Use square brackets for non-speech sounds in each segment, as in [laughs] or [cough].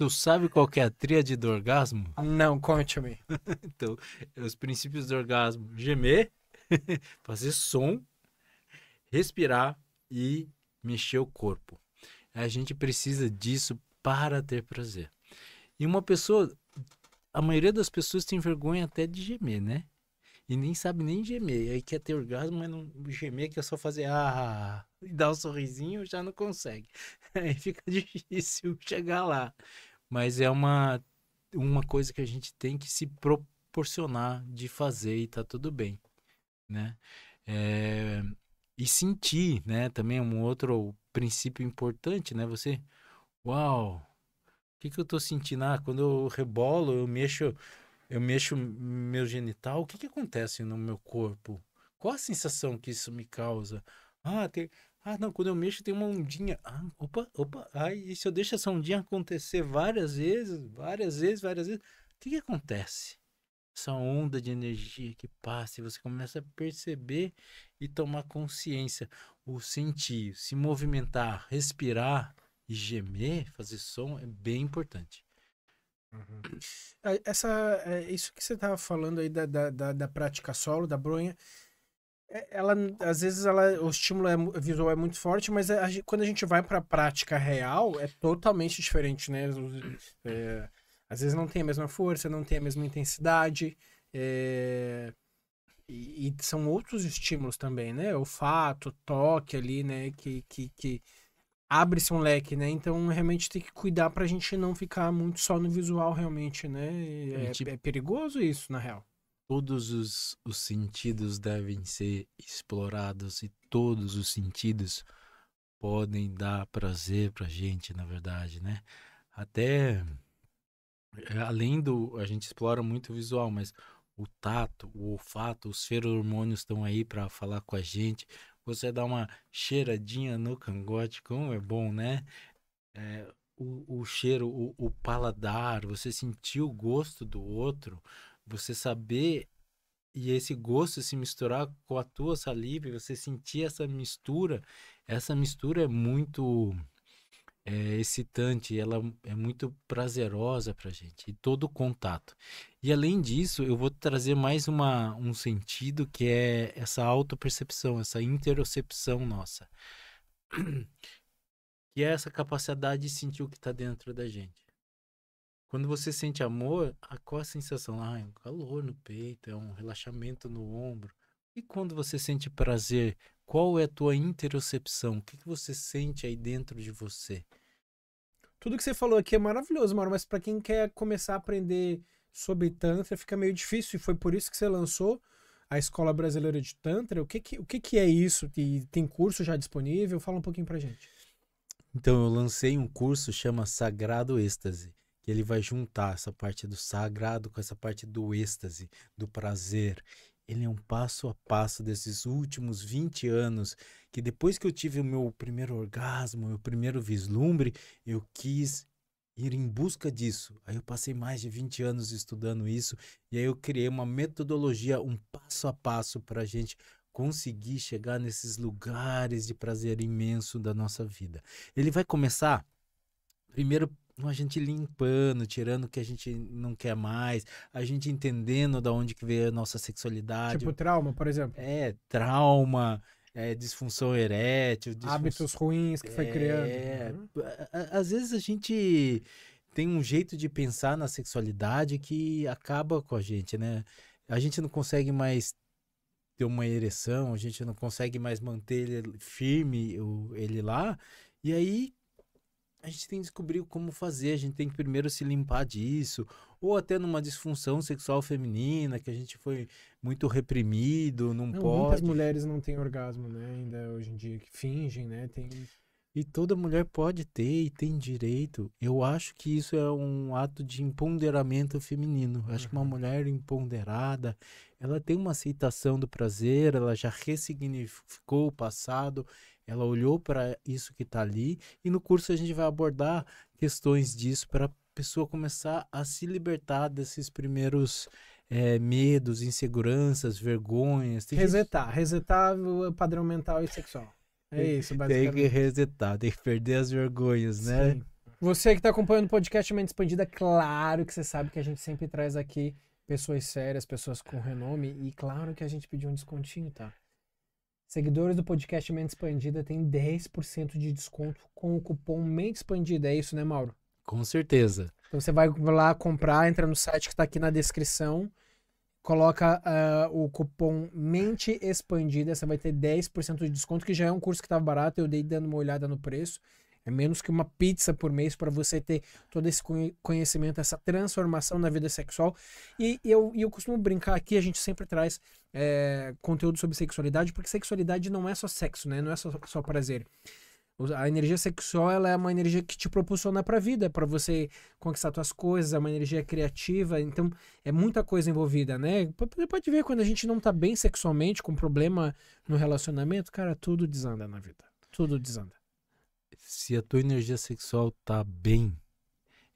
Tu sabe qual é a tríade do orgasmo? Não, conte-me. [laughs] então, é os princípios do orgasmo: gemer, [laughs] fazer som, respirar e mexer o corpo. A gente precisa disso para ter prazer. E uma pessoa, a maioria das pessoas tem vergonha até de gemer, né? E nem sabe nem gemer. Aí quer ter orgasmo, mas não gemer, quer só fazer ah, [laughs] e dar um sorrisinho, já não consegue. Aí fica difícil chegar lá mas é uma, uma coisa que a gente tem que se proporcionar de fazer e tá tudo bem, né? É, e sentir, né? Também é um outro princípio importante, né? Você, uau, o que, que eu tô sentindo? Ah, quando eu rebolo, eu mexo, eu mexo meu genital, o que, que acontece no meu corpo? Qual a sensação que isso me causa? Ah, tem... Ah, não, quando eu mexo tem uma ondinha. Ah, opa, opa. Ai, e se eu deixo essa ondinha acontecer várias vezes, várias vezes, várias vezes, o que, que acontece? Essa onda de energia que passa e você começa a perceber e tomar consciência, o sentir, se movimentar, respirar e gemer, fazer som é bem importante. Uhum. É, essa, é, isso que você estava falando aí da, da, da, da prática solo, da bronha, é, ela às vezes ela, o estímulo é, visual é muito forte, mas a, quando a gente vai para a prática real é totalmente diferente, né? É, às vezes não tem a mesma força, não tem a mesma intensidade, é, e, e, são outros estímulos também, né? Olfato, toque ali, né? Que, que, que abre-se um leque, né? Então realmente tem que cuidar para a gente não ficar muito só no visual, realmente, né? É, é perigoso isso, na real todos os, os sentidos devem ser explorados e todos os sentidos podem dar prazer pra gente, na verdade, né? Até eh, além do a gente explora muito o visual, mas o tato, o olfato, os feromônios estão aí para falar com a gente. Você dá uma cheiradinha no cangote, como é bom, né? É, o, o cheiro, o, o paladar, você sentir o gosto do outro, você saber e esse gosto se misturar com a tua saliva e você sentir essa mistura, essa mistura é muito é, excitante, ela é muito prazerosa pra gente, e todo o contato. E além disso, eu vou trazer mais uma, um sentido que é essa autopercepção, essa interocepção nossa. [clears throat] Que é essa capacidade de sentir o que está dentro da gente. Quando você sente amor, a, ah, qual a sensação? Ah, é um calor no peito, é um relaxamento no ombro. E quando você sente prazer, qual é a tua interocepção? O que, você sente aí dentro de você? Tudo que você falou aqui é maravilhoso, Mauro, mas para quem quer começar a aprender sobre Tantra fica meio difícil, e foi por isso que você lançou a Escola Brasileira de Tantra. O que, que, o que, que é isso? E tem curso já disponível? Fala um pouquinho pra gente. Então, eu lancei um curso chama Sagrado Êxtase ele vai juntar essa parte do sagrado com essa parte do êxtase, do prazer. Ele é um passo a passo desses últimos 20 anos que depois que eu tive o meu primeiro orgasmo, meu primeiro vislumbre, eu quis ir em busca disso. Aí eu passei mais de 20 anos estudando isso e aí eu criei uma metodologia, um passo a passo para a gente conseguir chegar nesses lugares de prazer imenso da nossa vida. Ele vai começar primeiro a gente limpando, tirando o que a gente não quer mais, a gente entendendo da onde que veio a nossa sexualidade. Tipo trauma, por exemplo. É, trauma, é, disfunção erétil. Disfun... Hábitos ruins que foi é, criando. É, às vezes a gente tem um jeito de pensar na sexualidade que acaba com a gente, né? A gente não consegue mais ter uma ereção, a gente não consegue mais manter ele firme, ele lá. E aí a gente tem que descobrir como fazer, a gente tem que primeiro se limpar disso, ou até numa disfunção sexual feminina, que a gente foi muito reprimido, não, não pode. Muitas mulheres não têm orgasmo, né, ainda hoje em dia, que fingem, né, tem... E toda mulher pode ter e tem direito. Eu acho que isso é um ato de empoderamento feminino. Eu acho uhum. que uma uhum. mulher empoderada, ela tem uma aceitação do prazer, ela já ressignificou o passado, ela olhou para isso que está ali e no curso a gente vai abordar questões disso para a pessoa começar a se libertar desses primeiros é, medos, inseguranças, vergonhas. Tem resetar, gente... resetar o padrão mental e sexual. É isso, basicamente. Tem que resetar, tem que perder as vergonhas, né? Sim. Você que está acompanhando o podcast Mente Expandida, claro que você sabe que a gente sempre traz aqui pessoas sérias, pessoas com renome, e claro que a gente pediu um descontinho, tá? Seguidores do podcast Mente Expandida têm 10% de desconto com o cupom Mente Expandida. É isso, né, Mauro? Com certeza. Então você vai lá comprar, entra no site que está aqui na descrição, coloca uh, o cupom Mente Expandida, você vai ter 10% de desconto, que já é um curso que estava barato, eu dei dando uma olhada no preço. É menos que uma pizza por mês para você ter todo esse conhecimento, essa transformação na vida sexual. E eu, eu costumo brincar aqui, a gente sempre traz é, conteúdo sobre sexualidade, porque sexualidade não é só sexo, né? Não é só, só prazer. A energia sexual ela é uma energia que te proporciona para a vida, para você conquistar suas coisas, é uma energia criativa, então é muita coisa envolvida, né? pode ver quando a gente não tá bem sexualmente, com problema no relacionamento, cara, tudo desanda na vida. Tudo desanda. Se a tua energia sexual tá bem,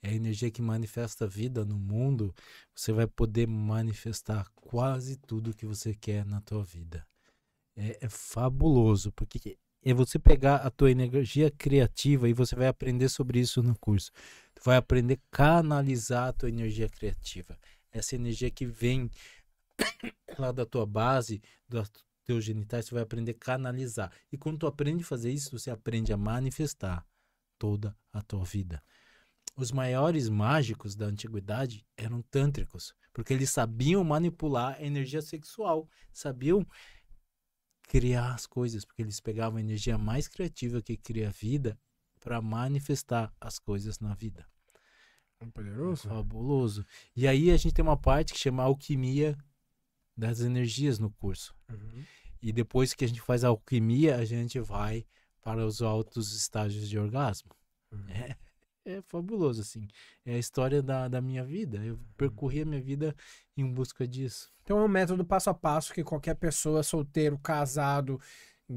é a energia que manifesta a vida no mundo, você vai poder manifestar quase tudo que você quer na tua vida. É, é fabuloso, porque é você pegar a tua energia criativa e você vai aprender sobre isso no curso. Tu vai aprender a canalizar a tua energia criativa. Essa energia que vem [coughs] lá da tua base, da teus genitais, tu vai aprender a canalizar. E quando tu aprende a fazer isso, você aprende a manifestar toda a tua vida. Os maiores mágicos da antiguidade eram tântricos, porque eles sabiam manipular a energia sexual, sabiam criar as coisas, porque eles pegavam a energia mais criativa que cria a vida para manifestar as coisas na vida. É poderoso. É fabuloso. E aí a gente tem uma parte que chama alquimia das energias no curso. Uhum. E depois que a gente faz a alquimia, a gente vai para os altos estágios de orgasmo. Uhum. É, é, fabuloso, assim. É a história da, da minha vida. Eu uhum. percorri a minha vida em busca disso. Então é um método passo a passo que qualquer pessoa, solteiro, casado,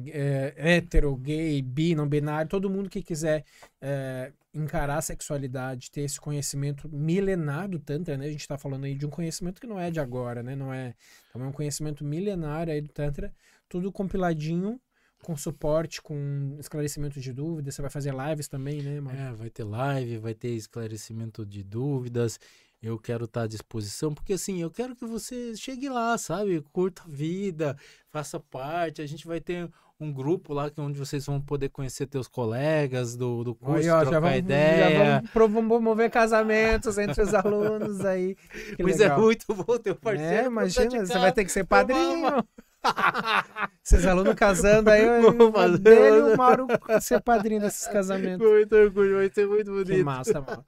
é, hétero, gay, bi, não binário, todo mundo que quiser é, encarar a sexualidade, ter esse conhecimento milenar do Tantra, né? A gente está falando aí de um conhecimento que não é de agora, né? Não é, então é um conhecimento milenar aí do Tantra, tudo compiladinho com suporte, com esclarecimento de dúvidas. Você vai fazer lives também, né, É, vai ter live, vai ter esclarecimento de dúvidas eu quero estar tá à disposição, porque assim, eu quero que você chegue lá, sabe? Curta a vida, faça parte. A gente vai ter um grupo lá que é onde vocês vão poder conhecer teus colegas do, do curso, aí, ó, trocar já vamos, ideia. Já vamos promover casamentos entre os alunos aí. [laughs] Que pois é, legal. é muito bom ter um né? parceiro. É, imagina, você vai ter que ser então, padrinho. [laughs] Esses alunos casando, aí eu fazer dele e o Mauro ser padrinho desses casamentos. Muito orgulho, vai ser muito bonito. Que massa, mano.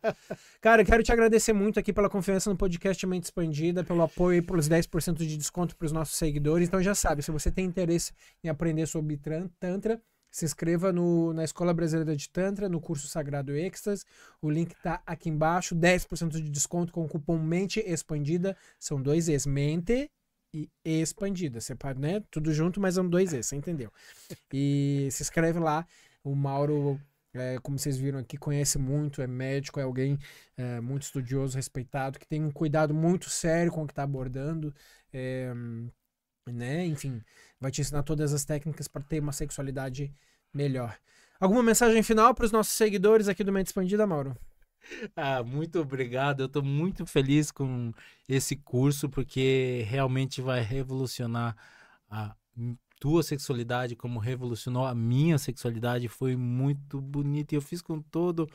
Cara, eu quero te agradecer muito aqui pela confiança no podcast Mente Expandida, pelo apoio e pelos 10% de desconto para os nossos seguidores. Então já sabe, se você tem interesse em aprender sobre Tantra, se inscreva no, na Escola Brasileira de Tantra, no curso Sagrado Extras. O link está aqui embaixo. 10% de desconto com o cupom Mente Expandida. São dois ex. Mente e expandida, separa, né? Tudo junto, mas são é dois E, você entendeu? E se inscreve lá. O Mauro, é, como vocês viram aqui, conhece muito, é médico, é alguém é, muito estudioso, respeitado, que tem um cuidado muito sério com o que está abordando. É, né? Enfim, vai te ensinar todas as técnicas para ter uma sexualidade melhor. Alguma mensagem final para os nossos seguidores aqui do Mente Expandida, Mauro? Ah, muito obrigado. Eu estou muito feliz com esse curso porque realmente vai revolucionar a tua sexualidade, como revolucionou a minha sexualidade. Foi muito bonito e eu fiz com todo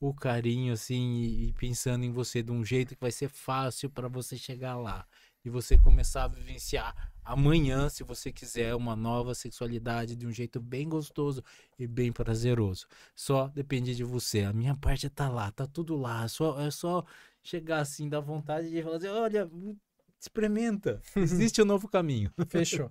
o carinho assim e pensando em você de um jeito que vai ser fácil para você chegar lá e você começar a vivenciar amanhã, se você quiser uma nova sexualidade de um jeito bem gostoso e bem prazeroso. Só depende de você. A minha parte tá lá, tá tudo lá. É só, é só chegar assim, dar vontade de falar assim, olha, hum, experimenta. [laughs] Existe um novo caminho. Fechou.